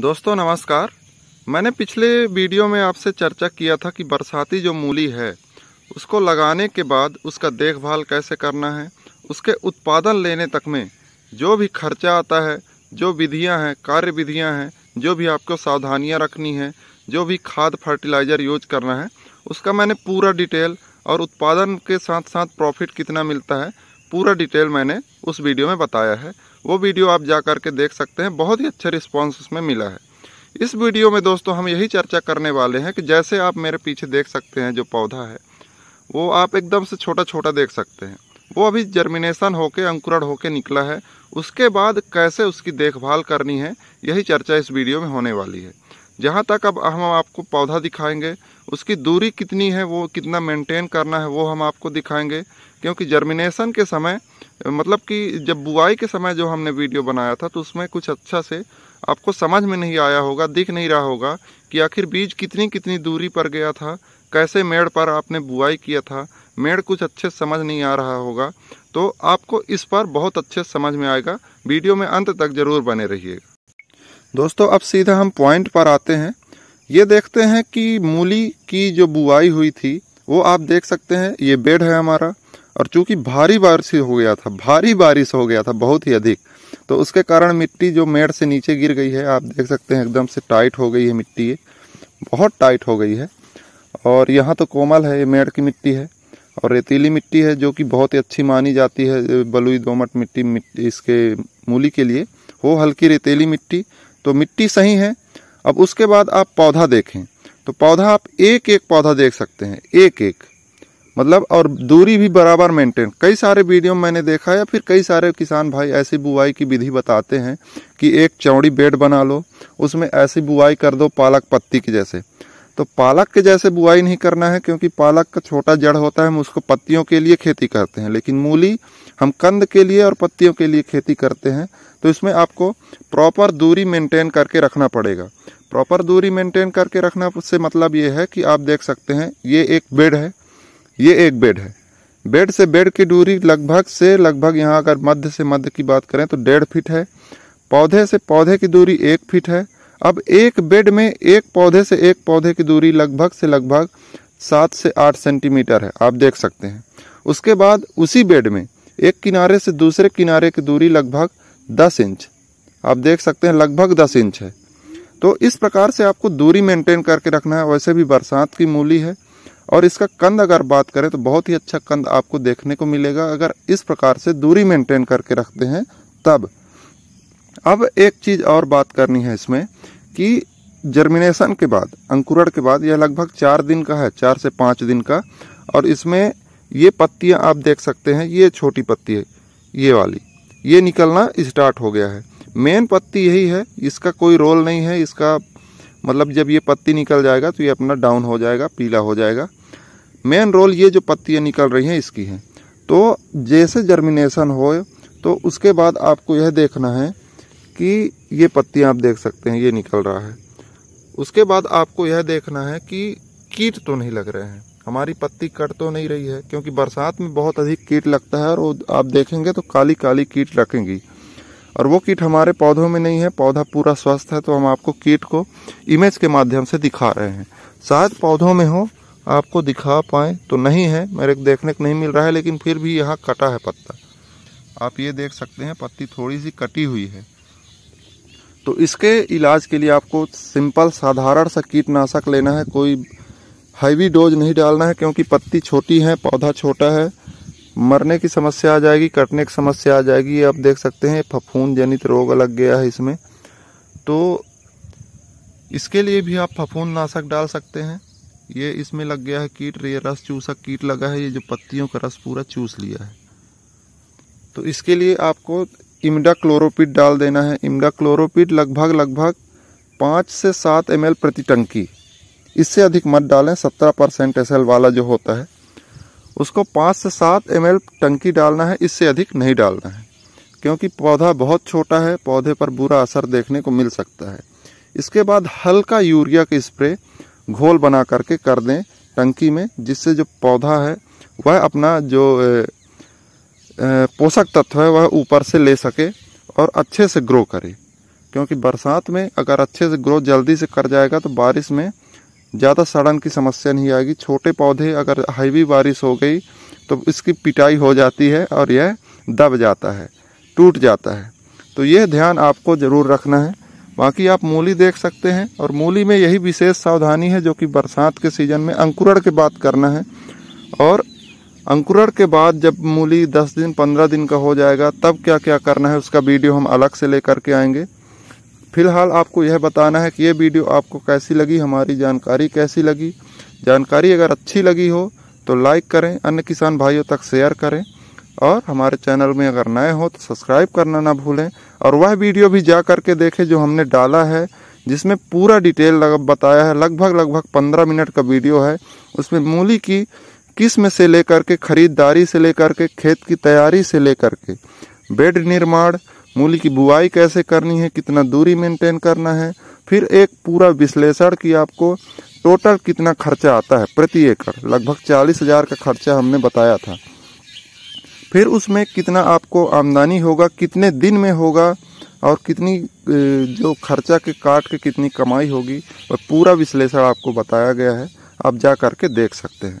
दोस्तों नमस्कार मैंने पिछले वीडियो में आपसे चर्चा किया था कि बरसाती जो मूली है उसको लगाने के बाद उसका देखभाल कैसे करना है उसके उत्पादन लेने तक में जो भी खर्चा आता है जो विधियां हैं कार्य विधियां हैं जो भी आपको सावधानियां रखनी है जो भी खाद फर्टिलाइज़र यूज करना है उसका मैंने पूरा डिटेल और उत्पादन के साथ साथ प्रॉफिट कितना मिलता है पूरा डिटेल मैंने उस वीडियो में बताया है वो वीडियो आप जा कर के देख सकते हैं बहुत ही अच्छा रिस्पॉन्स उसमें मिला है इस वीडियो में दोस्तों हम यही चर्चा करने वाले हैं कि जैसे आप मेरे पीछे देख सकते हैं जो पौधा है वो आप एकदम से छोटा छोटा देख सकते हैं वो अभी जर्मिनेशन होके अंकुरण होके निकला है उसके बाद कैसे उसकी देखभाल करनी है यही चर्चा इस वीडियो में होने वाली है जहाँ तक अब हम आपको पौधा दिखाएंगे उसकी दूरी कितनी है वो कितना मेंटेन करना है वो हम आपको दिखाएंगे क्योंकि जर्मिनेशन के समय मतलब कि जब बुआई के समय जो हमने वीडियो बनाया था तो उसमें कुछ अच्छा से आपको समझ में नहीं आया होगा दिख नहीं रहा होगा कि आखिर बीज कितनी कितनी दूरी पर गया था कैसे मेड़ पर आपने बुआई किया था मेड़ कुछ अच्छे समझ नहीं आ रहा होगा तो आपको इस पर बहुत अच्छे समझ में आएगा वीडियो में अंत तक ज़रूर बने रहिएगा दोस्तों अब सीधा हम पॉइंट पर आते हैं ये देखते हैं कि मूली की जो बुआई हुई थी वो आप देख सकते हैं ये बेड है हमारा और चूंकि भारी बारिश हो गया था भारी बारिश हो गया था बहुत ही अधिक तो उसके कारण मिट्टी जो मेड़ से नीचे गिर गई है आप देख सकते हैं एकदम से टाइट हो गई है मिट्टी ये बहुत टाइट हो गई है और यहाँ तो कोमल है ये मेड़ की मिट्टी है और रेतीली मिट्टी है जो कि बहुत ही अच्छी मानी जाती है बलुई दोमट मिट्टी, मिट्टी इसके मूली के लिए वो हल्की रेतीली मिट्टी तो मिट्टी सही है अब उसके बाद आप पौधा देखें तो पौधा आप एक एक पौधा देख सकते हैं एक एक मतलब और दूरी भी बराबर मेंटेन कई सारे वीडियो मैंने देखा या फिर कई सारे किसान भाई ऐसी बुआई की विधि बताते हैं कि एक चौड़ी बेड बना लो उसमें ऐसी बुआई कर दो पालक पत्ती की जैसे तो पालक के जैसे बुआई नहीं करना है क्योंकि पालक का छोटा जड़ होता है हम उसको पत्तियों के लिए खेती करते हैं लेकिन मूली हम कंद के लिए और पत्तियों के लिए खेती करते हैं तो इसमें आपको प्रॉपर दूरी मेंटेन करके रखना पड़ेगा प्रॉपर दूरी मेंटेन करके रखना उससे मतलब ये है कि आप देख सकते हैं ये एक बेड है ये एक बेड है बेड से बेड की दूरी लगभग से लगभग यहाँ अगर मध्य से मध्य की बात करें तो डेढ़ फिट है पौधे से पौधे की दूरी एक फिट है अब एक बेड में एक पौधे से एक पौधे की दूरी लगभग से लगभग सात से आठ सेंटीमीटर है आप देख सकते हैं उसके बाद उसी बेड में एक किनारे से दूसरे किनारे की दूरी लगभग दस इंच आप देख सकते हैं लगभग दस इंच है तो इस प्रकार से आपको दूरी मेंटेन करके रखना है वैसे भी बरसात की मूली है और इसका कंद अगर बात करें तो बहुत ही अच्छा कंद आपको देखने को मिलेगा अगर इस प्रकार से दूरी मेंटेन करके रखते हैं तब अब एक चीज़ और बात करनी है इसमें कि जर्मिनेशन के बाद अंकुरण के बाद यह लगभग चार दिन का है चार से पाँच दिन का और इसमें ये पत्तियाँ आप देख सकते हैं ये छोटी पत्ती है ये वाली ये निकलना स्टार्ट हो गया है मेन पत्ती यही है इसका कोई रोल नहीं है इसका मतलब जब ये पत्ती निकल जाएगा तो ये अपना डाउन हो जाएगा पीला हो जाएगा मेन रोल ये जो पत्तियाँ निकल रही हैं इसकी हैं तो जैसे जर्मिनेशन हो तो उसके बाद आपको यह देखना है कि ये पत्तियां आप देख सकते हैं ये निकल रहा है उसके बाद आपको यह देखना है कि कीट तो नहीं लग रहे हैं हमारी पत्ती कट तो नहीं रही है क्योंकि बरसात में बहुत अधिक कीट लगता है और आप देखेंगे तो काली काली कीट लगेंगी और वो कीट हमारे पौधों में नहीं है पौधा पूरा स्वस्थ है तो हम आपको कीट को इमेज के माध्यम से दिखा रहे हैं शायद पौधों में हो आपको दिखा पाए तो नहीं है मेरे को देखने को नहीं मिल रहा है लेकिन फिर भी यहाँ कटा है पत्ता आप ये देख सकते हैं पत्ती थोड़ी सी कटी हुई है तो इसके इलाज के लिए आपको सिंपल साधारण सा कीटनाशक लेना है कोई हैवी डोज नहीं डालना है क्योंकि पत्ती छोटी है पौधा छोटा है मरने की समस्या आ जाएगी कटने की समस्या आ जाएगी आप देख सकते हैं फफूंद जनित रोग लग गया है इसमें तो इसके लिए भी आप फफूंद नाशक डाल सकते हैं ये इसमें लग गया है कीट ये रस चूसा कीट लगा है ये जो पत्तियों का रस पूरा चूस लिया है तो इसके लिए आपको इमडा क्लोरोपिड डाल देना है इमडा क्लोरोपिड लगभग लगभग पाँच से सात एम प्रति टंकी इससे अधिक मत डालें सत्रह परसेंट एस वाला जो होता है उसको पाँच से सात एम टंकी डालना है इससे अधिक नहीं डालना है क्योंकि पौधा बहुत छोटा है पौधे पर बुरा असर देखने को मिल सकता है इसके बाद हल्का यूरिया का स्प्रे घोल बना करके कर दें टंकी में जिससे जो पौधा है वह अपना जो पोषक तत्व है वह ऊपर से ले सके और अच्छे से ग्रो करे क्योंकि बरसात में अगर अच्छे से ग्रो जल्दी से कर जाएगा तो बारिश में ज़्यादा सड़न की समस्या नहीं आएगी छोटे पौधे अगर हैवी बारिश हो गई तो इसकी पिटाई हो जाती है और यह दब जाता है टूट जाता है तो यह ध्यान आपको ज़रूर रखना है बाकी आप मूली देख सकते हैं और मूली में यही विशेष सावधानी है जो कि बरसात के सीज़न में अंकुरण के बाद करना है और अंकुरण के बाद जब मूली 10 दिन 15 दिन का हो जाएगा तब क्या क्या करना है उसका वीडियो हम अलग से लेकर के आएंगे फिलहाल आपको यह बताना है कि ये वीडियो आपको कैसी लगी हमारी जानकारी कैसी लगी जानकारी अगर अच्छी लगी हो तो लाइक करें अन्य किसान भाइयों तक शेयर करें और हमारे चैनल में अगर नए हो तो सब्सक्राइब करना ना भूलें और वह वीडियो भी जा करके देखें जो हमने डाला है जिसमें पूरा डिटेल बताया है लगभग लगभग पंद्रह मिनट का वीडियो है उसमें मूली की किस्म से लेकर के खरीदारी से लेकर के खेत की तैयारी से लेकर के बेड निर्माण मूली की बुआई कैसे करनी है कितना दूरी मेंटेन करना है फिर एक पूरा विश्लेषण की आपको टोटल कितना खर्चा आता है प्रति एकड़ लगभग चालीस हज़ार का खर्चा हमने बताया था फिर उसमें कितना आपको आमदनी होगा कितने दिन में होगा और कितनी जो खर्चा के काट के कितनी कमाई होगी और पूरा विश्लेषण आपको बताया गया है आप जा करके देख सकते हैं